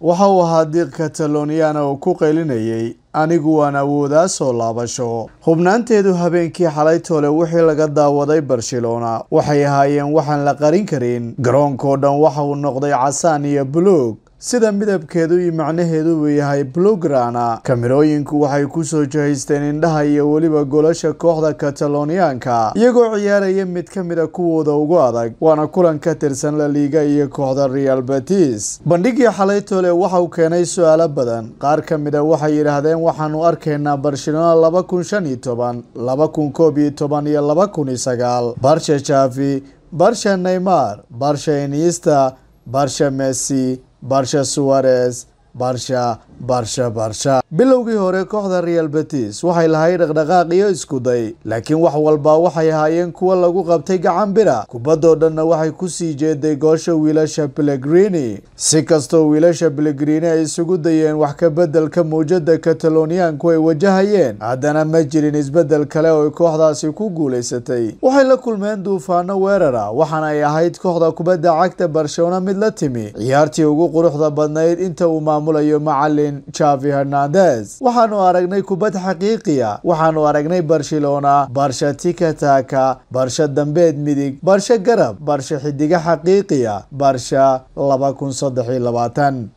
waxa uu ahaa diiq kataloniana uu ku qaylinayay anigu waan awoodaa soo laabasho hubnaanteedu habeenkii xalay toole wixii laga daawaday barcelona waxay ahaayeen waxaan la qarin karin garoonko dhan waxa uu noqday casaan iyo buloog sida midabkeedu iyo macnaheedu uu yahay plugrana kamirooyinku waxay kusoo jahaysteen indhaha iyo weliba golasha kooxda kataloniyaanka iyagoo ciyaaraya mid ka mida ah kuwooda ugu adag waana kulan ka tirsan la liiga iyo kooxda real batis bandhigii xalaytole waxau keenay su-aalo badan qaar ka mida ah waxay yidhaahdeen waxaanu arkaynaa barcelona laba kun shan iyo toban laba kun koob iyo toban iyo laba kun iyo sagaal barsha jaafi barsha neymar barsha iniista barsha messi Barsha Suarez, Barsha baarsha baarsha bilowgii hore kooxda real betis waxay lahayd dhaqdhaqaaq iyo iskuday laakiin wax walba waxay ahaayeen kuwa lagu qabtay gacan bira kubaddoo dhanna waxay ku sii jeeday goosha wiilasha belegrini si kastoo wiilasha belegrini ay isugu dayeen wax ka beddelka mawjada kataloniyaanku ay wajahayeen haddana ma jirin isbeddel kale oo kooxdaasi ku guulaysatay waxay la kulmeen duufaano weerara waxaana ay ahayd kooxda kubadda cagta barcelona mid la timi ciyaartii ugu quruxda badnayd inta uu maamulayo macalin laakiin javi hernandez waxaanu aragnay kubad xaqiiqiya waxaanu aragnay barcelona barsha tikataka barsha dambeed midig barsha garab barsha xidiga xaqiiqiya barsha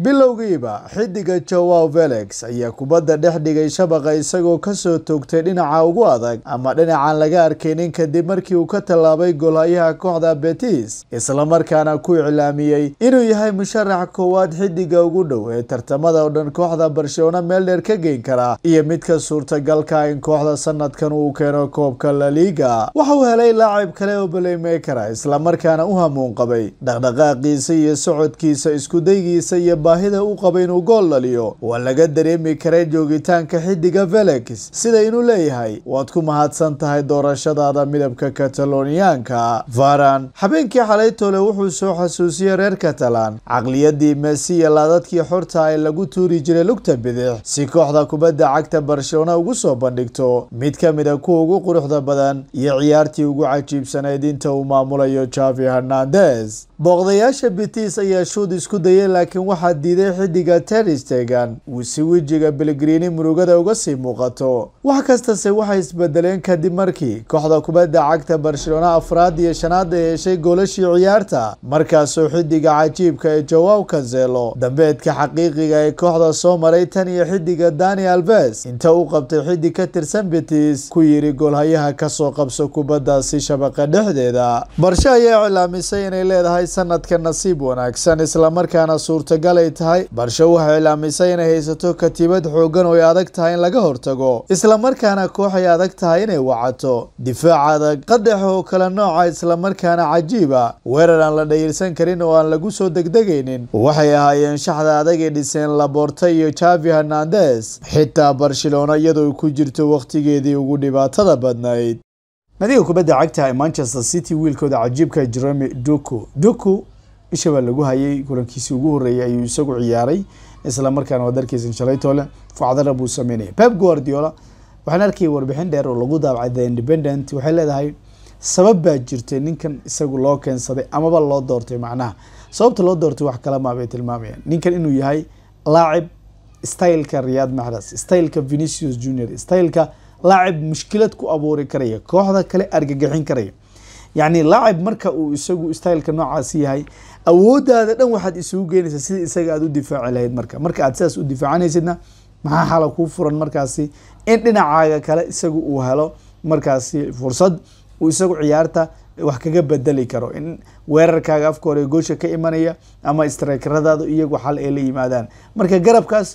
bilowgiiba xidiga joaw velex ayaa kubadda dhex dhigay shabaqa isagoo kasoo toogtay dhinaca ugu adag ama dhinacan laga arkaynin kadib markii uu ka tallaabay golhayaha kooxda betis islamarkaana ku iclaamiyey inuu yahay musharax koowaad xidiga ugu dhow ee tartamada oo dhan kooxda barcelona meel dheer ka geyn karaa iyo midka suurtagalka in kooxda sanadkan uu keeno koobka la liiga waxa helay laacib kale oo baleymakara islamarkaana u hamuun qabay dhaqdhaqaaqiisa iyo socodkiisa iskudaygiisa iyo baahida u qabay inuu gool dhaliyo waa laga dareemi karay joogitaanka xidiga felex sida inuu leeyahay waad ku mahadsan tahay doorashadaada midabka kataloniyaanka varan habeenkii xalaytole wuxuu soo xasuusiyey reer catalan caqliyadii mesi iyo laadadkii xorta ay lagu tuuri jiray lugta bidix si kooxda kubadda cagta barcelona ugu soo bandhigto mid ka mid a ah kuwa ugu quruxda badan iyo ciyaartii ugu cajiibsanayd inta uu maamulayo javi hernandez booqdayaasha bitis ayaa shuud isku dayay laakiin waxaa diiday xidiga teristegan uu si wejiga beligrini murugada uga sii muuqato wax kastase waxay isbedeleen kadib markii kooxda kubadda cagta barcelona afraad iyo shanaad ay heshay goolashii ciyaarta markaasoo xidiga cajiibka ee jowaw kazelo dambeedka xaqiiqiga ee kooxda soo maray tan iyo xidiga dani alves inta uu qabtay xidig ka tirsan betis ku yidhi goolhayaha kasoo qabso kubaddaasi shabaqa dhexdeeda barshe ayaa cilaamisay inay leedahay sanadka nasiib wanaagsan islamarkaana suurtagal ay tahay barshe waxay cilaamisay inay haysato katiibad xooggan oo adag tahay in laga hortago islamarkaana koox ay adag tahay inay wacato difaac adag qadax oo kale nooca ah, islamarkaana cajiiba weerar aan la dhayirsan karin oo aan lagu soo degdegaynin waxay ahaayeen shaxda adag ee dhiseen laborta Morata iyo Javi Hernandez xitaa Barcelona iyadoo ku jirto waqtigeedii ugu dhibaatada badnayd nadiga kubadda cagta ee Manchester City wiilkooda cajiibka ah, Jeremy Doku Doku isha baa lagu hayay kulankiisi ugu horreeyay ayuu isagu ciyaaray isla markaana wadarkiisa shalaytole facdara buu sameynaya Pep Guardiola waxaan arkayay warbixin dheer oo lagu daabacay The Independent waxay leedahay sabab baa jirtay ninkan isagu loo keensaday amaba loo doortay macnaha sababta loo doortay wax kala maabay tilmaamayaan ninkan inuu yahay laacib styleka riyad maxras styleka venicius junior styleka laacib mushkilad ku abuuri karaya kooxda kale argagixin karaya yacni laacib marka uu isagu styleka noocaasi yahay awoodaada dhan waxaad isugu geenaysaa sida isaga aada u difaaci lahayd marka marka aad sidaas u difaacanaysidna maxaa xala kuu furan markaasi in dhinacaaga kale isagu uu helo markaasi fursad uu isagu ciyaarta wax kaga bedeli karo in weerarkaaga afka hore goosha ka imanaya ama istarakaradaada iyagu xal ay la yimaadaan marka garabkaas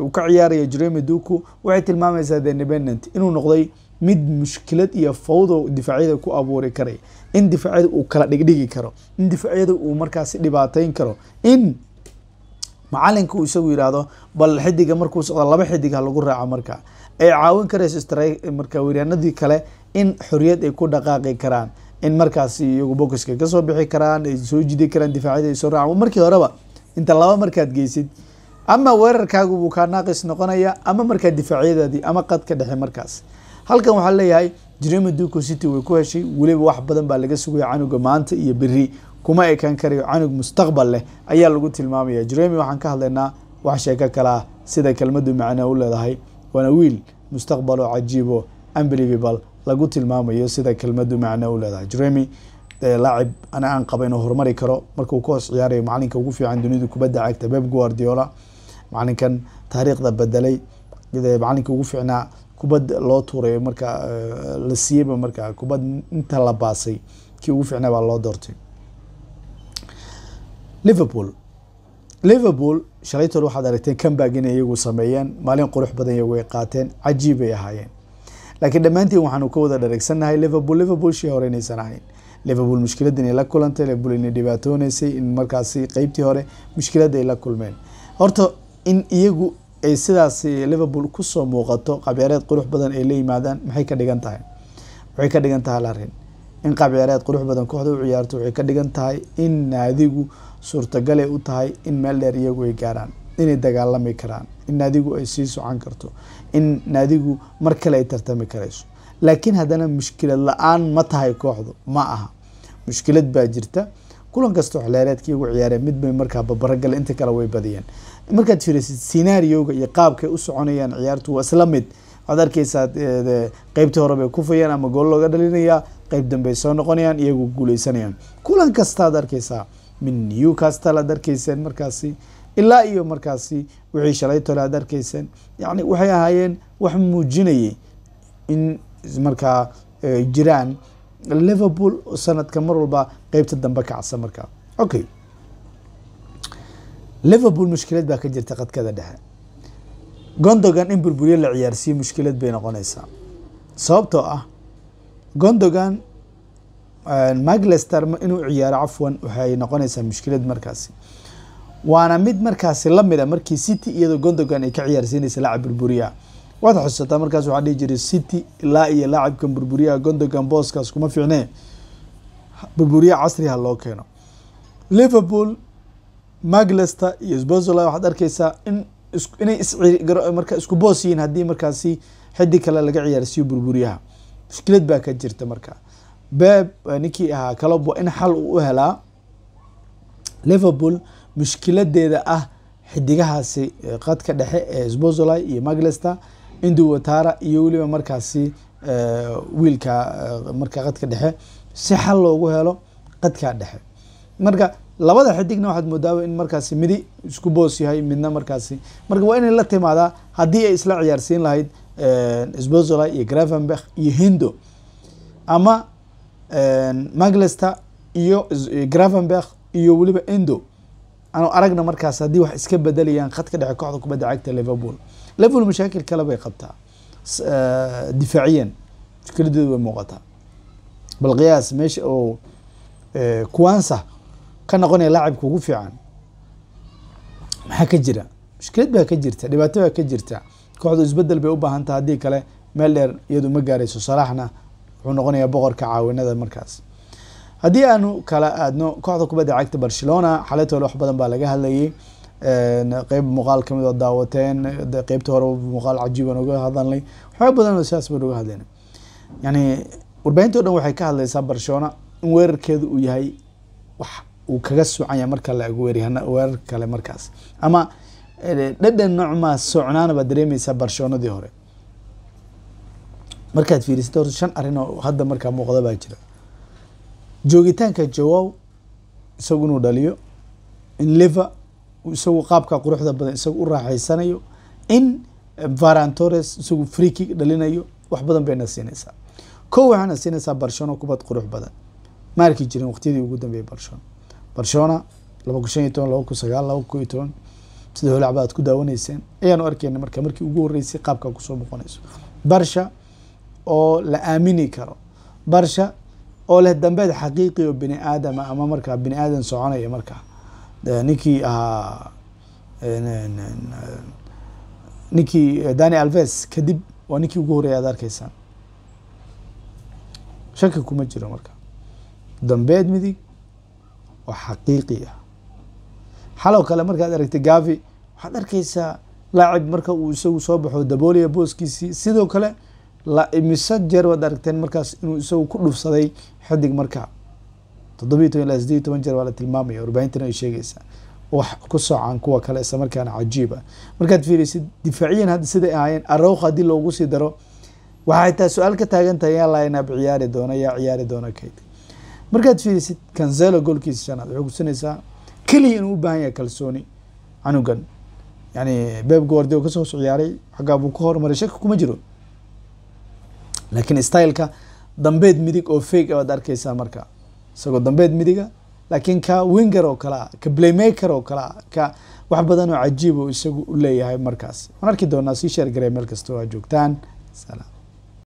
uu ka ciyaaraya jeremi duku waxay tilmaamaysaa the nevenant inuu noqday mid mushkilad iyo fawdo difaacyada ku abuuri karay in difaacyada uu kala dhigdhigi karo in difaacyada uu markaasi dhibaatayn karo in macalinka uu isagu yidhaahdo bal xidiga markuu socdo laba xidig lagu raaco marka ay caawin karayso marka weeryaanadii kale in xoriyad ay ku dhaqaaqi karaan in markaasi iyagu bokiska kasoo bixi karaan ay soo jidi karaan difaacyada ay soo raacaan markii horeba inta laba markaad geysid ama weerarkaagu wuu kaa naaqis noqonaya ama markaa difaacyadaadii ama qadka dhexe markaas halkan waxaa leeyahay jerome duco city way ku heshay weliba wax badan baa laga sugaya canuga maanta iyo beri kuma ekaan karayo canug mustaqbal leh ayaa lagu tilmaamaya jerome waxaan ka hadlaynaa wax sheeko kalea ah, sida kelmadu macnaa u leedahay waana wiil mustaqbaloo cajiibo unbelievable lagu tilmaamayo sida kelmadu macnaa u leedahay jerome laacib ana aan qaba inuu horumari karo markuu ka hoos ciyaarayo macalinka ugu fiican dunida kubadda cagta beb guardiola macalinkan taariikhda bedelay macalinka ugu fiicnaa kubad loo tuuray marka eh, la siiyeyba marka kubad inta la baasay kii ugu fiicnaa baa loo doortay liverpool liverpool shalaytood waxaad aragteen comeback inay iyagu sameeyeen maalin qurux badan iyagu ay qaateen cajiibay ahaayeen laakiin dhammaantiin waxaanu ka wada dhareegsanahay liverpool liverpool shii hore inaysan ahayn liverpool mushkiladda inay la kulantay liverpool inay dhibaatooneysay in markaasi qeybtii hore mushkiladda ay la kulmeen horta in iyagu ay sidaas liverpool kusoo muuqato qabyareed qurux badan ay la yimaadaan maxay ka dhigan tahay waxay ka dhigan tahay larin in qabyareed qurux badan kooxda u ciyaarto waxay ka dhigan tahay in naadigu suurtagalay u tahay in meel dheer iyagu ay gaaraan inay dagaalami karaan in naadigu ay sii socon karto in naadigu mar kale ay tartami karayso laakiin haddana mushkilad la-aan ma tahay kooxdu ma aha mushkilad baa jirta kulan kastoo xleereedka iyagu ciyaareen mid bay markaa babaragale inta kale way badiyeen markaad fiirisid senaarioga iyo qaabkay u soconayaan ciyaartu waa isla mid waxaad arkeysaa eh, qeybta hore bay kufayaan ama gool looga dhalinayaa qeyb dambey soo noqonayaan iyagoo guuleysanayaan kulan kastaad arkeysaa min newcastle aad arkeyseen markaasi ilaa iyo markaasi wixii shalaytole aad arkeyseen yacni waxay ahaayeen wax muujinayay in markaa eh, jiraan liverpool sanadka mar walba qeybta dambe kacsa markaa okay liverpool mushkilad baa ka jirta qadkada dhexe gondogan in burburiyo la ciyaarsiiyo mushkilad bay noqonaysaa sababtoo ah gondogan eh, maglester inuu ciyaaro cafwan waxay noqonaysaa mushkilad markaasi waana mid markaasi lamida markii city iyadoo gondogan ay ka ciyaarsiinaysa laacab burburiyaha waad xusataa markaas waxaa dhihi jiray city ilaa iyo laacabkan burburiyaha gondogan booskaas kuma fiicneen burburiyaha casriha ah loo keeno liverpool maglesta iyo sbozolai waxaad arkaysaa in inay ismarka isku boos yihiin haddii markaasi xidig kale laga ciyaarsiiyo burburiyaha mushkilad baa ka jirta marka beb eh, ninkii ahaa waa in xal uu u helaa liverpool mushkiladeeda ah xidigahaasi qadka eh, dhexe ee sbozolai iyo maglesta watara iyo weliba markaasi eh, wiilka marka qadka dhexe si xal loogu helo qadkaa dhexe marka labada xidigna waxaad moodaa in markaasi midi isku boos yahay midna markaasi marka waa inay la timaadaa haddii ay isla ciyaarsiin lahayd sbozola eh, iyo gravenbach iyo hindo ama eh, maglester iyo eh, gravenbach iyo weliba indo aan aragna markaas haddii wax iska bedelayaan khadka dhexe kooxda kubadda cagta liverpool liverpool mashaakil kale bay qabtaa difaaciyan mushkiladeedu way muuqataa bal meesha oo kuwansa ka noqonaya laacibka ugu fiican maxaa ka jira mushkilad baa ka jirta dhibaato baa ka jirta kooxdu isbedel bay u baahan taha haddii kale meel dheer iyadu ma gaarayso salaaxna wuxuu noqonayaa boqorka caawinada markaas haddii aanu kala aadno kooxda kubadda cagta barcelona xaletooda wax badan baa laga hadlayay qeyb muuqaal kamid oo daawateen qeybta hore muuqaal cajiiban uga hadalnay waxyaaba badan sidaas baan uga hadlayna yani warbaahinta o dhan waxay ka hadlaysaa barcelona in weerarkeedu uu yahay wax uu kaga socanya marka la weerar kale markaas ama eh, dhadhan nocmaa socnaana baad dareemeysaa barshoonadii hore markaad fiirisata horta shan arinoo hadda markaa muuqda baa jira joogitaanka jawow isagu inuu dhaliyo in liver isagu qaabka quruxda badan isagu u raaxaysanayo in eh, varantores isagu freekig dhalinayo wax badan bayna siinaysaa ko waxaana siinaysaa barshoono kubad qurux badan ma arki jirin waqtiyadii ugu dambeeyay barshoono barcelona laba kun shan iyo toban laba kun sagaal laba kun iyo toban sida holacba aad ku daawanayseen ayaanu arkeyna marka markii ugu horeysay qaabkaa kusoo boqonayso barsha oo la aamini karo barsha oo leh dambeed xaqiiqi oo bini aadama ah, ama markaa bini aadan soconaya markaa ninkii ahaa ninkii dani alves kadib waa ninkii ugu horreeya aad arkeysaan shaki kuma jiro marka dambeed midig oo xaqiiqi ah xaloo kale markaad aragtay gaafi waxaad arkaysaa laacib marka uu isagu soo baxo daboolaya booskiisii sidoo kale la imisa jeer waad aragteen markaas inuu isagu ku dhufsaday xidig marka toddobiyo toban ilaa sideed iyo toban jeer waa la tilmaamaya warbaahintan ay sheegaysaa wax ku socan kuwa kale isla markaana cajiib markaad fiiraysid difaaciyan hadda siday ahaayeen arowqa haddii loogu sii daro waxay taa su-aal ka taagan tahay yaa laynab ciyaari doona yaa ciyaari doona kayd markaad fiirisid kanzelo goolkiisa shanaad waxay kusinaysaa keliya inuu u baahan yahay kalsooni canugan yani beb guardia kasoo hos ciyaaray xaggaa buu ka hormaray shaki kuma jiro laakiin styleka dambeed midig oo fake ah baad arkeysaa marka isagoo dambeed midiga laakiin ka winger oo kale a ka playmaker oo kale a ka wax badan oo cajiib oo isagu u leeyahay markaas waan arki doonaa sii sheer garey meel kasta oo aad joogtaan salaam